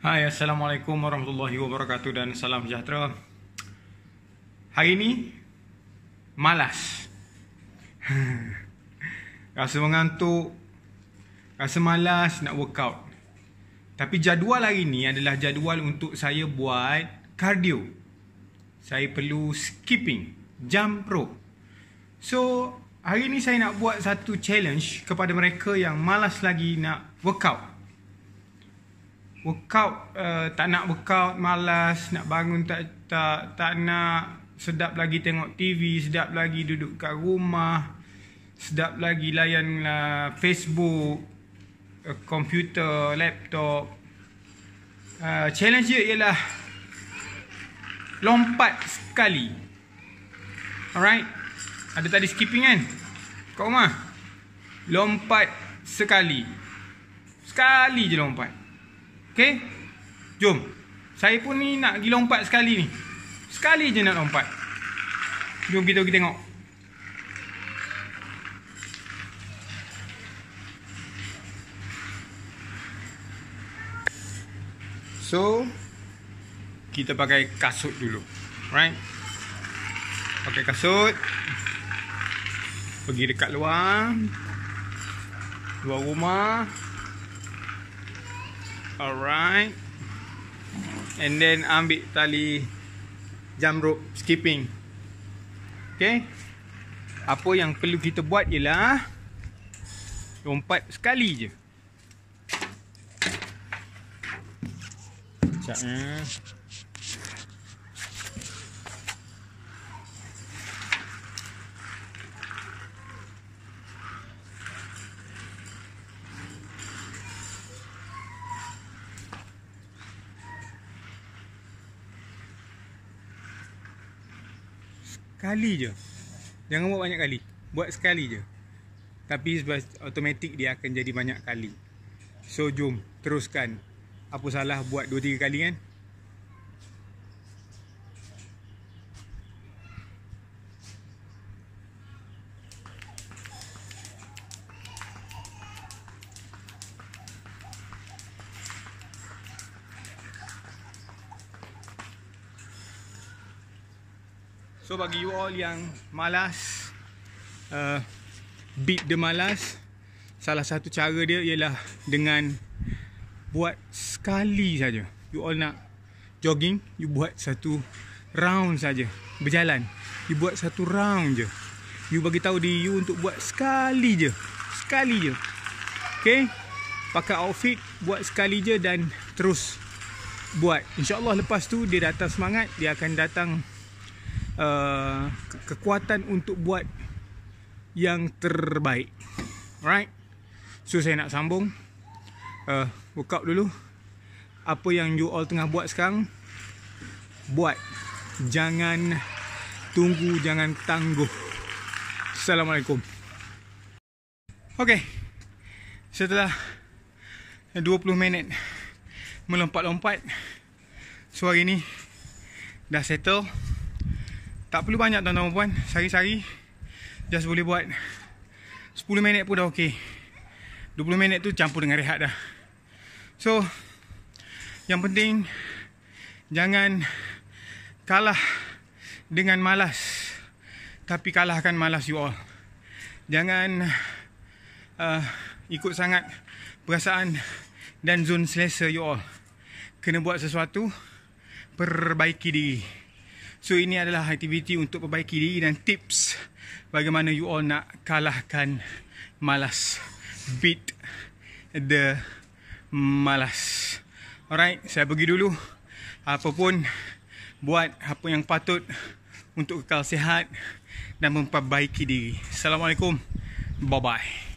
Hai Assalamualaikum Warahmatullahi Wabarakatuh dan Salam Sejahtera Hari ini Malas Rasa mengantuk Rasa malas nak workout Tapi jadual hari ini adalah jadual untuk saya buat cardio Saya perlu skipping Jump rope So hari ini saya nak buat satu challenge kepada mereka yang malas lagi nak workout workout uh, tak nak workout malas nak bangun tak tak tak nak sedap lagi tengok TV sedap lagi duduk kat rumah sedap lagi layan uh, Facebook eh, komputer uh, laptop uh, challenge dia ialah lompat sekali alright ada tadi skipping kan kau mah lompat sekali sekali je lompat Okay Jom Saya pun ni nak pergi lompat sekali ni Sekali je nak lompat Jom kita pergi tengok So Kita pakai kasut dulu Right Pakai kasut Pergi dekat luar Luar rumah Alright. And then ambil tali jump rope skipping. Okay. Apa yang perlu kita buat ialah lompat sekali je. Sekejap eh. Kali je Jangan buat banyak kali Buat sekali je Tapi sebab automatik dia akan jadi banyak kali So jom teruskan Apa salah buat 2-3 kali kan So bagi you all yang malas uh, Beat the malas Salah satu cara dia ialah dengan Buat sekali saja. You all nak jogging You buat satu round saja Berjalan You buat satu round je You bagi tahu di you untuk buat sekali je Sekali je Okay Pakai outfit Buat sekali je dan terus Buat InsyaAllah lepas tu dia datang semangat Dia akan datang uh, kekuatan untuk buat yang terbaik. Right, So saya nak sambung uh, Buka dulu Apa yang you all tengah buat sekarang Buat Jangan tunggu Jangan tangguh Assalamualaikum Okay Setelah 20 minit Melompat-lompat So hari ni Dah settle tak perlu banyak tuan-tuan dan puan Sehari-sehari Just boleh buat 10 minit pun dah ok 20 minit tu campur dengan rehat dah So Yang penting Jangan Kalah Dengan malas Tapi kalahkan malas you all Jangan uh, Ikut sangat Perasaan Dan zon selesa you all Kena buat sesuatu Perbaiki diri So ini adalah aktiviti untuk perbaiki diri dan tips bagaimana you all nak kalahkan malas. Beat the malas. Alright, saya pergi dulu. Apa pun buat apa yang patut untuk kekal sihat dan memperbaiki diri. Assalamualaikum. Bye-bye.